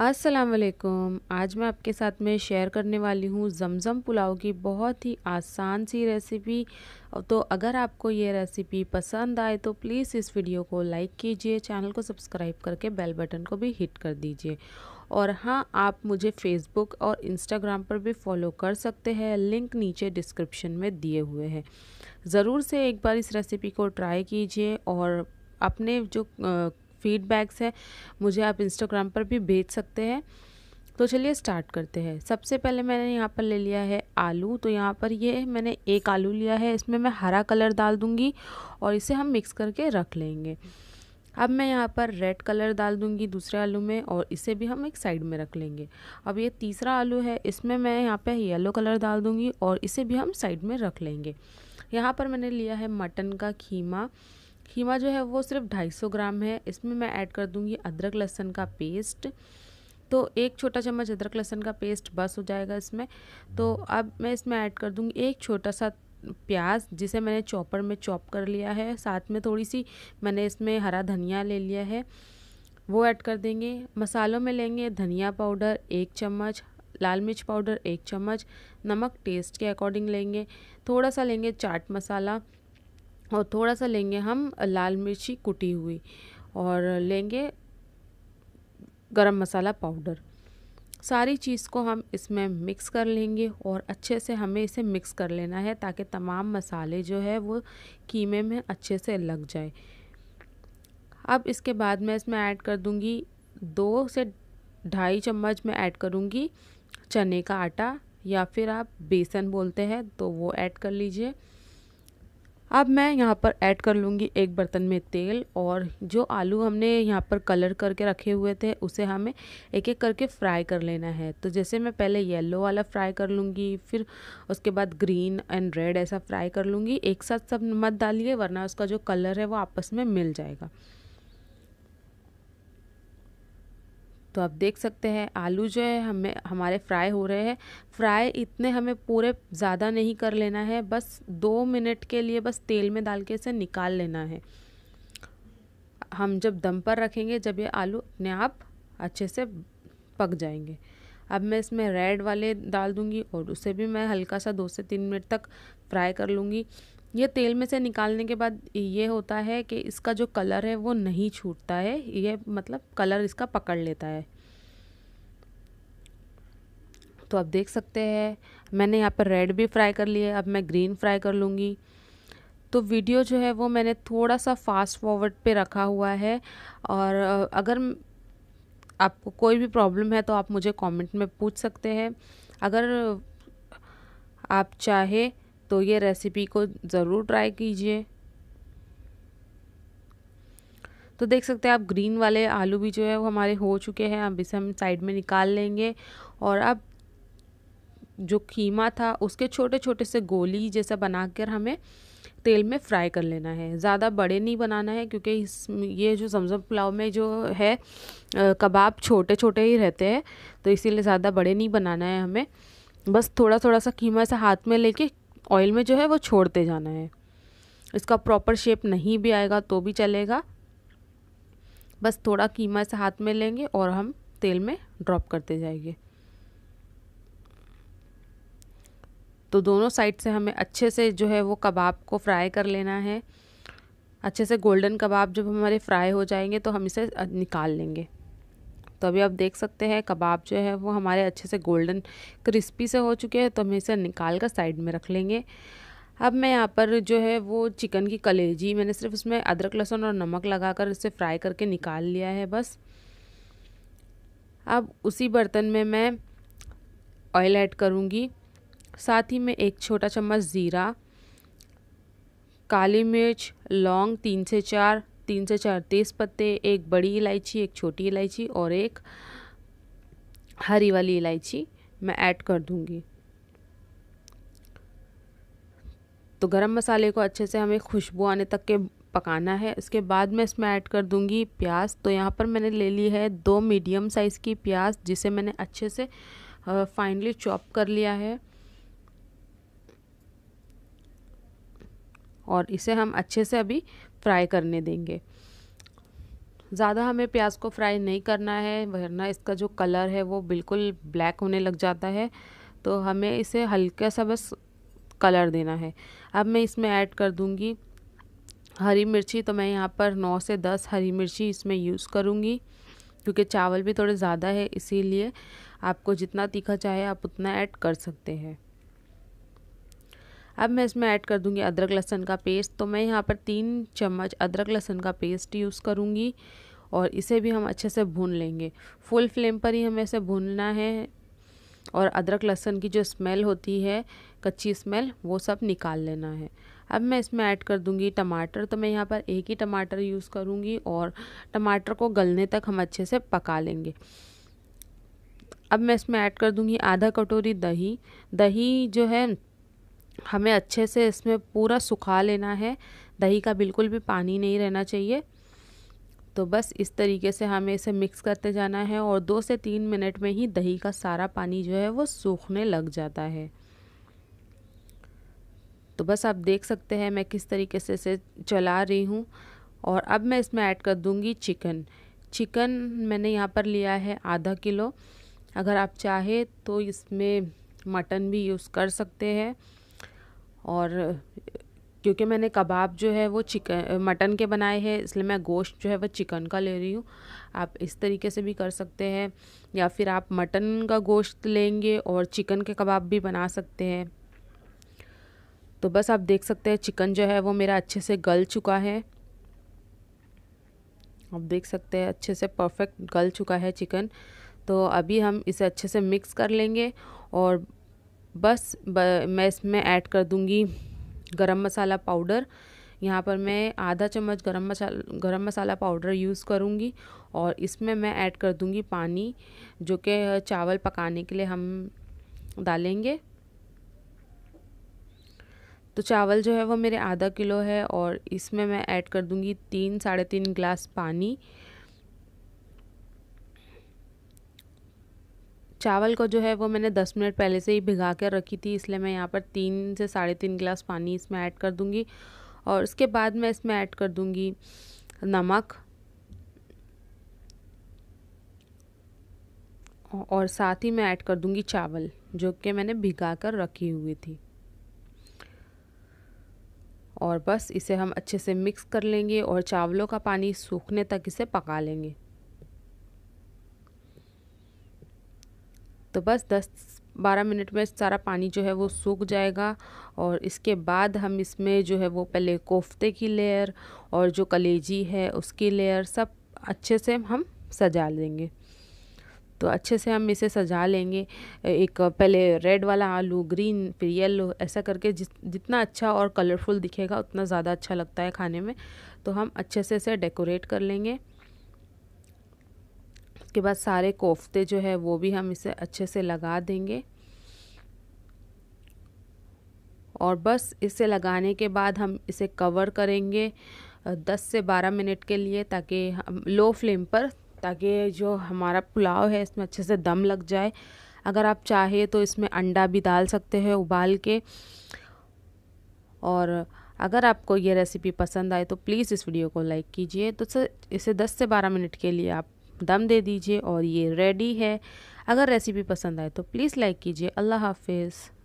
अस्सलाम वालेकुम आज मैं आपके साथ में शेयर करने वाली हूँ जमज़म पुलाव की बहुत ही आसान सी रेसिपी तो अगर आपको ये रेसिपी पसंद आए तो प्लीज़ इस वीडियो को लाइक कीजिए चैनल को सब्सक्राइब करके बेल बटन को भी हिट कर दीजिए और हाँ आप मुझे फेसबुक और इंस्टाग्राम पर भी फॉलो कर सकते हैं लिंक नीचे डिस्क्रिप्शन में दिए हुए हैं ज़रूर से एक बार इस रेसिपी को ट्राई कीजिए और अपने जो फीडबैक्स है मुझे आप इंस्टाग्राम पर भी भेज सकते हैं तो चलिए स्टार्ट करते हैं सबसे पहले मैंने यहाँ पर ले लिया है आलू तो यहाँ पर ये मैंने एक आलू लिया है इसमें मैं हरा कलर डाल दूँगी और इसे हम मिक्स करके रख लेंगे अब मैं यहाँ पर रेड कलर डाल दूँगी दूसरे आलू में और इसे भी हम एक साइड में रख लेंगे अब ये तीसरा आलू है इसमें मैं यहाँ पर येलो कलर डाल दूँगी और इसे भी हम साइड में रख लेंगे यहाँ पर मैंने लिया है मटन का खीमा खीमा जो है वो सिर्फ 250 ग्राम है इसमें मैं ऐड कर दूँगी अदरक लहसन का पेस्ट तो एक छोटा चम्मच अदरक लहसन का पेस्ट बस हो जाएगा इसमें तो अब मैं इसमें ऐड कर दूँगी एक छोटा सा प्याज जिसे मैंने चॉपर में चॉप कर लिया है साथ में थोड़ी सी मैंने इसमें हरा धनिया ले लिया है वो ऐड कर देंगे मसालों में लेंगे धनिया पाउडर एक चम्मच लाल मिर्च पाउडर एक चम्मच नमक टेस्ट के अकॉर्डिंग लेंगे थोड़ा सा लेंगे चाट मसाला और थोड़ा सा लेंगे हम लाल मिर्ची कुटी हुई और लेंगे गरम मसाला पाउडर सारी चीज़ को हम इसमें मिक्स कर लेंगे और अच्छे से हमें इसे मिक्स कर लेना है ताकि तमाम मसाले जो है वो कीमे में अच्छे से लग जाए अब इसके बाद मैं इसमें ऐड कर दूँगी दो से ढाई चम्मच मैं ऐड करूँगी चने का आटा या फिर आप बेसन बोलते हैं तो वो ऐड कर लीजिए अब मैं यहाँ पर ऐड कर लूँगी एक बर्तन में तेल और जो आलू हमने यहाँ पर कलर करके रखे हुए थे उसे हमें एक एक करके फ्राई कर लेना है तो जैसे मैं पहले येलो वाला फ्राई कर लूँगी फिर उसके बाद ग्रीन एंड रेड ऐसा फ्राई कर लूँगी एक साथ सब मत डालिए वरना उसका जो कलर है वो आपस में मिल जाएगा तो आप देख सकते हैं आलू जो है हमें हमारे फ्राई हो रहे हैं फ्राई इतने हमें पूरे ज़्यादा नहीं कर लेना है बस दो मिनट के लिए बस तेल में डाल के इसे निकाल लेना है हम जब दम पर रखेंगे जब ये आलू अपने आप अच्छे से पक जाएंगे अब मैं इसमें रेड वाले डाल दूंगी और उसे भी मैं हल्का सा दो से तीन मिनट तक फ्राई कर लूँगी ये तेल में से निकालने के बाद ये होता है कि इसका जो कलर है वो नहीं छूटता है ये मतलब कलर इसका पकड़ लेता है तो आप देख सकते हैं मैंने यहाँ पर रेड भी फ्राई कर लिया अब मैं ग्रीन फ्राई कर लूँगी तो वीडियो जो है वो मैंने थोड़ा सा फास्ट फॉरवर्ड पे रखा हुआ है और अगर आपको कोई भी प्रॉब्लम है तो आप मुझे कमेंट में पूछ सकते हैं अगर आप चाहे तो ये रेसिपी को ज़रूर ट्राई कीजिए तो देख सकते हैं आप ग्रीन वाले आलू भी जो है वो हमारे हो चुके हैं अब इसे हम साइड में निकाल लेंगे और अब जो कीमा था उसके छोटे छोटे से गोली जैसा बनाकर हमें तेल में फ्राई कर लेना है ज़्यादा बड़े नहीं बनाना है क्योंकि इस ये जो समझम पुलाव में जो है कबाब छोटे छोटे ही रहते हैं तो इसीलिए ज़्यादा बड़े नहीं बनाना है हमें बस थोड़ा थोड़ा सा कीमा ऐसा हाथ में लेके ऑयल में जो है वो छोड़ते जाना है इसका प्रॉपर शेप नहीं भी आएगा तो भी चलेगा बस थोड़ा कीमा से हाथ में लेंगे और हम तेल में ड्रॉप करते जाएंगे तो दोनों साइड से हमें अच्छे से जो है वो कबाब को फ्राई कर लेना है अच्छे से गोल्डन कबाब जब हमारे फ्राई हो जाएंगे तो हम इसे निकाल लेंगे तो अभी आप देख सकते हैं कबाब जो है वो हमारे अच्छे से गोल्डन क्रिस्पी से हो चुके हैं तो हम इसे निकाल कर साइड में रख लेंगे अब मैं यहाँ पर जो है वो चिकन की कलेजी मैंने सिर्फ उसमें अदरक लहसुन और नमक लगा कर इसे फ्राई करके निकाल लिया है बस अब उसी बर्तन में मैं ऑयल ऐड करूँगी साथ ही में एक छोटा चम्मच ज़ीरा काली मिर्च लौंग तीन से चार तीन से चार तेज़ पत्ते एक बड़ी इलायची एक छोटी इलायची और एक हरी वाली इलायची मैं ऐड कर दूंगी तो गरम मसाले को अच्छे से हमें खुशबू आने तक के पकाना है उसके बाद मैं इसमें ऐड कर दूँगी प्याज तो यहाँ पर मैंने ले ली है दो मीडियम साइज़ की प्याज जिसे मैंने अच्छे से फाइनली चॉप कर लिया है और इसे हम अच्छे से अभी फ्राई करने देंगे ज़्यादा हमें प्याज को फ्राई नहीं करना है वरना इसका जो कलर है वो बिल्कुल ब्लैक होने लग जाता है तो हमें इसे हल्का सा बस कलर देना है अब मैं इसमें ऐड कर दूँगी हरी मिर्ची तो मैं यहाँ पर नौ से दस हरी मिर्ची इसमें यूज़ करूँगी क्योंकि चावल भी थोड़े ज़्यादा है इसीलिए आपको जितना तीखा चाहे आप उतना ऐड कर सकते हैं अब मैं इसमें ऐड कर दूँगी अदरक लहसन का पेस्ट तो मैं यहाँ पर तीन चम्मच अदरक लहसन का पेस्ट यूज़ करूँगी और इसे भी हम अच्छे से भून लेंगे फुल फ्लेम पर ही हमें इसे भूनना है और अदरक लहसन की जो स्मेल होती है कच्ची स्मेल वो सब निकाल लेना है अब मैं इसमें ऐड कर दूंगी टमाटर तो मैं यहाँ पर एक ही टमाटर यूज़ करूँगी और टमाटर को गलने तक हम अच्छे से पका लेंगे अब मैं इसमें ऐड कर दूंगी आधा कटोरी दही दही जो है हमें अच्छे से इसमें पूरा सुखा लेना है दही का बिल्कुल भी पानी नहीं रहना चाहिए तो बस इस तरीके से हमें इसे मिक्स करते जाना है और दो से तीन मिनट में ही दही का सारा पानी जो है वो सूखने लग जाता है तो बस आप देख सकते हैं मैं किस तरीके से इसे चला रही हूँ और अब मैं इसमें ऐड कर दूँगी चिकन चिकन मैंने यहाँ पर लिया है आधा किलो अगर आप चाहें तो इसमें मटन भी यूज़ कर सकते हैं और क्योंकि मैंने कबाब जो है वो चिकन मटन के बनाए हैं इसलिए मैं गोश्त जो है वो चिकन का ले रही हूँ आप इस तरीके से भी कर सकते हैं या फिर आप मटन का गोश्त लेंगे और चिकन के कबाब भी बना सकते हैं तो बस आप देख सकते हैं चिकन जो है वो मेरा अच्छे से गल चुका है आप देख सकते हैं अच्छे से परफेक्ट गल चुका है चिकन तो अभी हम इसे अच्छे से मिक्स कर लेंगे और बस ब, मैं इसमें ऐड कर दूँगी गरम मसाला पाउडर यहाँ पर मैं आधा चम्मच गरम मसाला गरम मसाला पाउडर यूज़ करूँगी और इसमें मैं ऐड कर दूँगी पानी जो कि चावल पकाने के लिए हम डालेंगे तो चावल जो है वो मेरे आधा किलो है और इसमें मैं ऐड कर दूँगी तीन साढ़े तीन ग्लास पानी चावल को जो है वो मैंने 10 मिनट पहले से ही भिगा कर रखी थी इसलिए मैं यहाँ पर तीन से साढ़े तीन गिलास पानी इसमें ऐड कर दूँगी और उसके बाद मैं इसमें ऐड कर दूँगी नमक और साथ ही मैं ऐड कर दूँगी चावल जो कि मैंने भिगा कर रखी हुई थी और बस इसे हम अच्छे से मिक्स कर लेंगे और चावलों का पानी सूखने तक इसे पका लेंगे तो बस दस बारह मिनट में सारा पानी जो है वो सूख जाएगा और इसके बाद हम इसमें जो है वो पहले कोफ्ते की लेयर और जो कलेजी है उसकी लेयर सब अच्छे से हम सजा लेंगे तो अच्छे से हम इसे सजा लेंगे एक पहले रेड वाला आलू ग्रीन फिर येलो ऐसा करके जित जितना अच्छा और कलरफुल दिखेगा उतना ज़्यादा अच्छा लगता है खाने में तो हम अच्छे से इसे डेकोरेट कर लेंगे उसके बाद सारे कोफ्ते जो है वो भी हम इसे अच्छे से लगा देंगे और बस इसे लगाने के बाद हम इसे कवर करेंगे 10 से 12 मिनट के लिए ताकि हम लो फ्लेम पर ताकि जो हमारा पुलाव है इसमें अच्छे से दम लग जाए अगर आप चाहे तो इसमें अंडा भी डाल सकते हैं उबाल के और अगर आपको ये रेसिपी पसंद आए तो प्लीज़ इस वीडियो को लाइक कीजिए तो सर इसे 10 से 12 मिनट के लिए आप दम दे दीजिए और ये रेडी है अगर रेसिपी पसंद आए तो प्लीज़ लाइक कीजिए अल्लाह हाफिज़